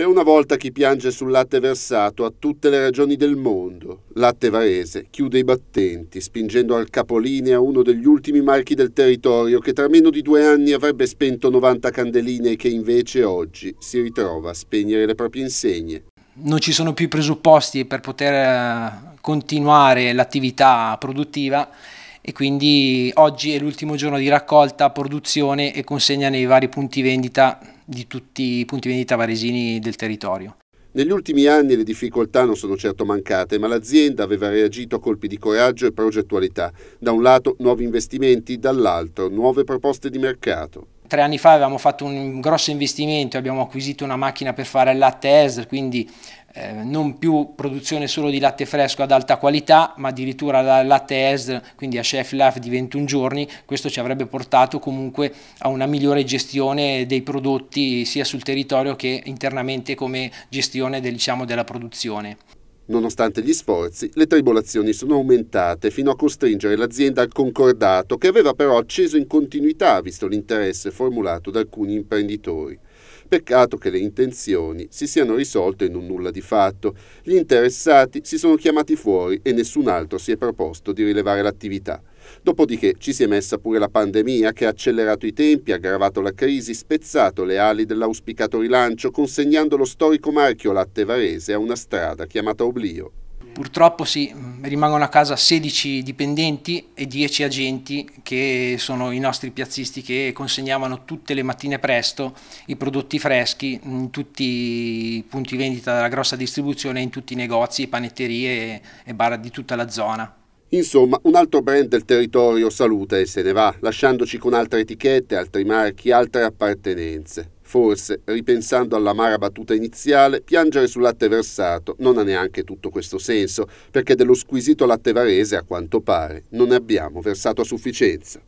Per una volta chi piange sul latte versato a tutte le ragioni del mondo. Latte Varese chiude i battenti, spingendo al capolinea uno degli ultimi marchi del territorio che tra meno di due anni avrebbe spento 90 candeline e che invece oggi si ritrova a spegnere le proprie insegne. Non ci sono più i presupposti per poter eh, continuare l'attività produttiva e quindi oggi è l'ultimo giorno di raccolta, produzione e consegna nei vari punti vendita di tutti i punti vendita varesini del territorio. Negli ultimi anni le difficoltà non sono certo mancate, ma l'azienda aveva reagito a colpi di coraggio e progettualità. Da un lato nuovi investimenti, dall'altro nuove proposte di mercato tre anni fa avevamo fatto un grosso investimento, abbiamo acquisito una macchina per fare il latte ESR, quindi eh, non più produzione solo di latte fresco ad alta qualità, ma addirittura latte ESR, quindi a chef life di 21 giorni, questo ci avrebbe portato comunque a una migliore gestione dei prodotti sia sul territorio che internamente come gestione del, diciamo, della produzione. Nonostante gli sforzi, le tribolazioni sono aumentate fino a costringere l'azienda al concordato, che aveva però acceso in continuità visto l'interesse formulato da alcuni imprenditori. Peccato che le intenzioni si siano risolte in un nulla di fatto. Gli interessati si sono chiamati fuori e nessun altro si è proposto di rilevare l'attività. Dopodiché ci si è messa pure la pandemia che ha accelerato i tempi, aggravato la crisi, spezzato le ali dell'auspicato rilancio, consegnando lo storico marchio latte varese a una strada chiamata Oblio. Purtroppo sì, rimangono a casa 16 dipendenti e 10 agenti che sono i nostri piazzisti che consegnavano tutte le mattine presto i prodotti freschi in tutti i punti vendita della grossa distribuzione, in tutti i negozi, panetterie e bar di tutta la zona. Insomma, un altro brand del territorio saluta e se ne va, lasciandoci con altre etichette, altri marchi, altre appartenenze. Forse, ripensando all'amara battuta iniziale, piangere sul latte versato non ha neanche tutto questo senso, perché dello squisito latte varese, a quanto pare, non ne abbiamo versato a sufficienza.